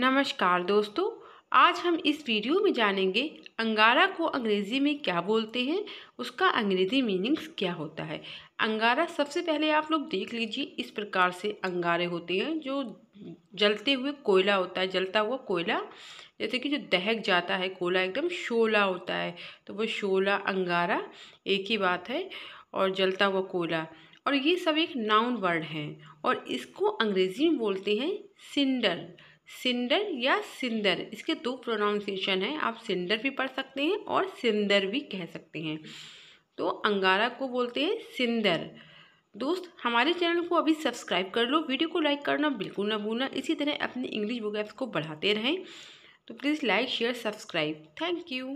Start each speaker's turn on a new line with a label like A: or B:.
A: नमस्कार दोस्तों आज हम इस वीडियो में जानेंगे अंगारा को अंग्रेज़ी में क्या बोलते हैं उसका अंग्रेज़ी मीनिंग्स क्या होता है अंगारा सबसे पहले आप लोग देख लीजिए इस प्रकार से अंगारे होते हैं जो जलते हुए कोयला होता है जलता हुआ कोयला जैसे कि जो दहक जाता है कोयला एकदम शोला होता है तो वो शोला अंगारा एक ही बात है और जलता हुआ कोयला और ये सब एक नाउन वर्ड हैं और इसको अंग्रेज़ी में बोलते हैं सिंडर सिंडर या सिंदर इसके दो प्रोनाउंसिएशन हैं आप सिंडर भी पढ़ सकते हैं और सिंदर भी कह सकते हैं तो अंगारा को बोलते हैं सिंदर दोस्त हमारे चैनल को अभी सब्सक्राइब कर लो वीडियो को लाइक करना बिल्कुल ना भूलना इसी तरह अपने इंग्लिश वोगैप्स को बढ़ाते रहें तो please like share subscribe
B: thank you